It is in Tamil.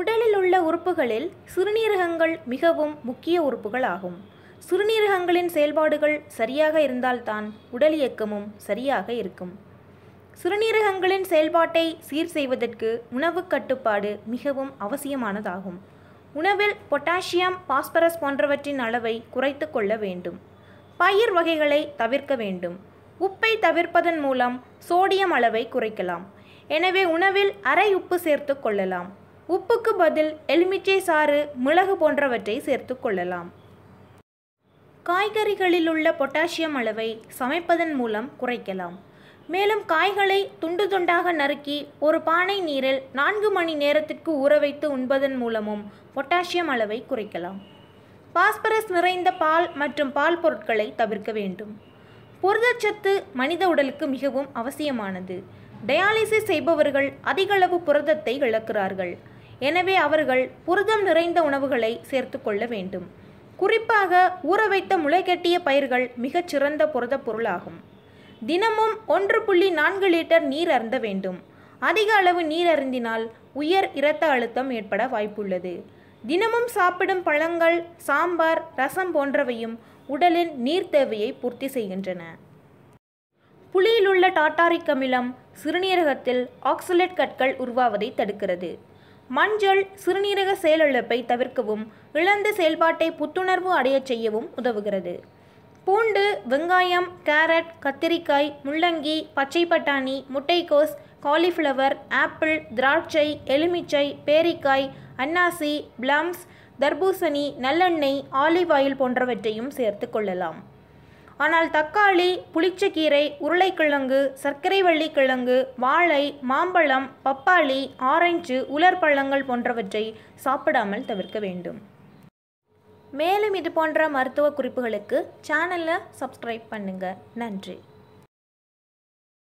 உடலில் உள்ள உறுப்புகளில் சிறுநீரகங்கள் மிகவும் முக்கிய உறுப்புகள் ஆகும் சிறுநீரகங்களின் செயல்பாடுகள் சரியாக இருந்தால்தான் உடல் இயக்கமும் சரியாக இருக்கும் சிறுநீரகங்களின் செயல்பாட்டை சீர் செய்வதற்கு உணவு கட்டுப்பாடு மிகவும் அவசியமானதாகும் உணவில் பொட்டாசியம் பாஸ்பரஸ் போன்றவற்றின் அளவை குறைத்து கொள்ள வேண்டும் பயிர் வகைகளை தவிர்க்க வேண்டும் உப்பை தவிர்ப்பதன் மூலம் சோடியம் அளவை குறைக்கலாம் எனவே உணவில் அரை உப்பு சேர்த்து கொள்ளலாம் உப்புக்கு பதில் எலுமிச்சை சாறு மிளகு போன்றவற்றை சேர்த்து கொள்ளலாம் காய்கறிகளில் உள்ள பொட்டாசியம் அளவை சமைப்பதன் மூலம் குறைக்கலாம் மேலும் காய்களை துண்டு துண்டாக நறுக்கி ஒரு பானை நீரில் நான்கு மணி நேரத்திற்கு ஊற வைத்து உண்பதன் மூலமும் பொட்டாசியம் அளவை குறைக்கலாம் பாஸ்பரஸ் நிறைந்த பால் மற்றும் பால் பொருட்களை தவிர்க்க வேண்டும் புரதச்சத்து மனித உடலுக்கு மிகவும் அவசியமானது டயாலிசிஸ் செய்பவர்கள் அதிகளவு புரதத்தை இழக்கிறார்கள் எனவே அவர்கள் புரதம் நிறைந்த உணவுகளை சேர்த்து கொள்ள வேண்டும் குறிப்பாக ஊற வைத்த முளைகட்டிய பயிர்கள் மிகச்சிறந்த புரதப் பொருளாகும் தினமும் ஒன்று புள்ளி நான்கு லிட்டர் நீர் அருந்த வேண்டும் அதிக அளவு நீர் அருந்தினால் உயர் இரத்த அழுத்தம் ஏற்பட வாய்ப்புள்ளது தினமும் சாப்பிடும் பழங்கள் சாம்பார் ரசம் போன்றவையும் உடலின் நீர் தேவையை பூர்த்தி செய்கின்றன புளியிலுள்ள டாட்டாரிக் அமிலம் சிறுநீரகத்தில் ஆக்சலேட் கற்கள் உருவாவதை தடுக்கிறது மஞ்சள் சிறுநீரக செயலிழப்பை தவிர்க்கவும் இழந்த செயல்பாட்டை புத்துணர்வு அடையச் செய்யவும் உதவுகிறது பூண்டு வெங்காயம் கேரட் கத்திரிக்காய் முள்ளங்கி பச்சை பட்டாணி முட்டைக்கோஸ் காலிஃப்ளவர் ஆப்பிள் திராட்சை எலுமிச்சை பேரிக்காய் அன்னாசி பிளம்ஸ் தர்பூசணி நல்லெண்ணெய் ஆலிவ் ஆயில் போன்றவற்றையும் சேர்த்து கொள்ளலாம் ஆனால் தக்காளி புளிச்சக்கீரை உருளைக்கிழங்கு சர்க்கரை வள்ளிக்கிழங்கு வாழை மாம்பழம் பப்பாளி ஆரஞ்சு உலர் பழங்கள் போன்றவற்றை சாப்பிடாமல் தவிர்க்க வேண்டும் மேலும் இது போன்ற மருத்துவ குறிப்புகளுக்கு சேனலை சப்ஸ்கிரைப் பண்ணுங்கள் நன்றி